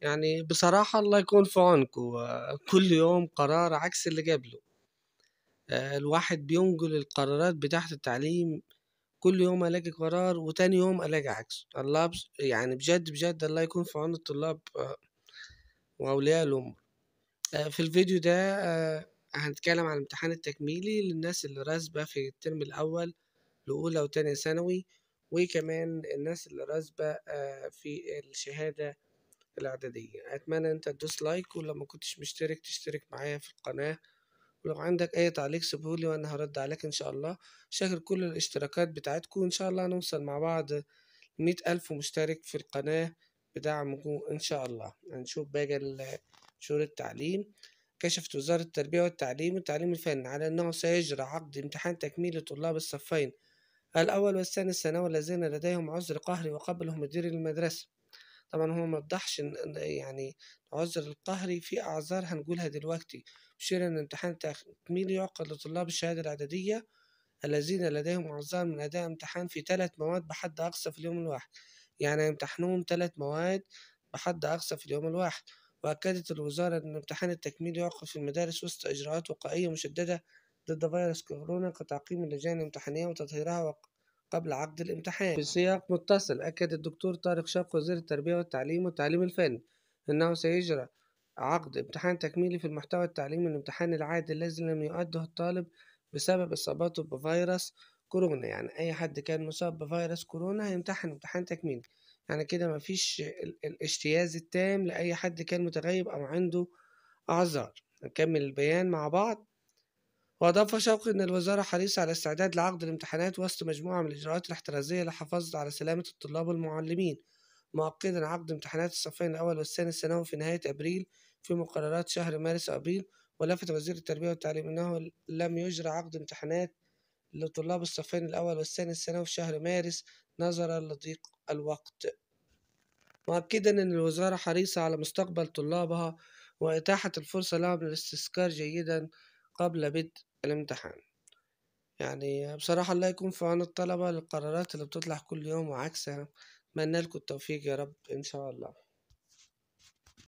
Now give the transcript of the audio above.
يعني بصراحة الله يكون في عونكم كل يوم قرار عكس اللي قبله آه، الواحد بينقل القرارات بتاعت التعليم كل يوم ألاقي قرار وتاني يوم ألاقي عكس الله بس يعني بجد بجد الله يكون في عون الطلاب آه، وأولياء الأمور آه، في الفيديو ده هنتكلم عن الامتحان التكميلي للناس اللي راسبة في الترم الأول لأولى وتانية ثانوي وكمان الناس اللي راسبة آه، في الشهادة الإعدادية أتمنى أنت تدوس لايك ولو ما كنتش مشترك تشترك معايا في القناة ولو عندك أي تعليق سيبهولي وأنا هرد عليك إن شاء الله شاكر كل الاشتراكات بتاعتكم إن شاء الله نوصل مع بعض مية ألف مشترك في القناة بدعمكم إن شاء الله هنشوف باقي شهور التعليم كشفت وزارة التربية والتعليم والتعليم الفني على أنه سيجرى عقد امتحان تكميل لطلاب الصفين الأول والثاني الثانوي الذين لديهم عذر قهري وقبلهم مدير المدرسة طبعا هو ما وضحش يعني عذر القهري في أعذار هنقولها دلوقتي مشير أن امتحان تكميل يعقد لطلاب الشهادة الإعدادية الذين لديهم أعذار من أداء امتحان في ثلاث مواد بحد أقصى في اليوم الواحد يعني يمتحنون ثلاث مواد بحد أقصى في اليوم الواحد وأكدت الوزارة أن امتحان التكميل يعقد في المدارس وسط إجراءات وقائية مشددة ضد فيروس كورونا كتعقيم اللجان الامتحانية وتطهيرها قبل عقد الامتحان في سياق متصل أكد الدكتور طارق شاق وزير التربية والتعليم والتعليم الفني أنه سيجرى عقد امتحان تكميلي في المحتوى التعليمي الامتحان العادي الذي لم يؤده الطالب بسبب إصابته بفيروس كورونا يعني أي حد كان مصاب بفيروس كورونا هيمتحن امتحان تكميلي يعني كده مفيش الاجتياز التام لأي حد كان متغيب أو عنده أعذار نكمل البيان مع بعض وأضاف شوقي أن الوزارة حريصة على استعداد لعقد الامتحانات وسط مجموعة من الإجراءات الاحترازية للحفاظ على سلامة الطلاب والمعلمين مؤكدا عقد امتحانات الصفين الأول والثاني الثانوي في نهاية أبريل في مقررات شهر مارس وأبريل ولفت وزير التربية والتعليم أنه لم يجرى عقد امتحانات لطلاب الصفين الأول والثاني الثانوي في شهر مارس نظرا لضيق الوقت مؤكدا أن الوزارة حريصة على مستقبل طلابها وإتاحة الفرصة لهم للاستذكار جيدا قبل بدء الامتحان يعني بصراحة الله يكون في عون الطلبة للقرارات اللي بتطلع كل يوم وعكسها يعني أتمنى لكم التوفيق يا رب إن شاء الله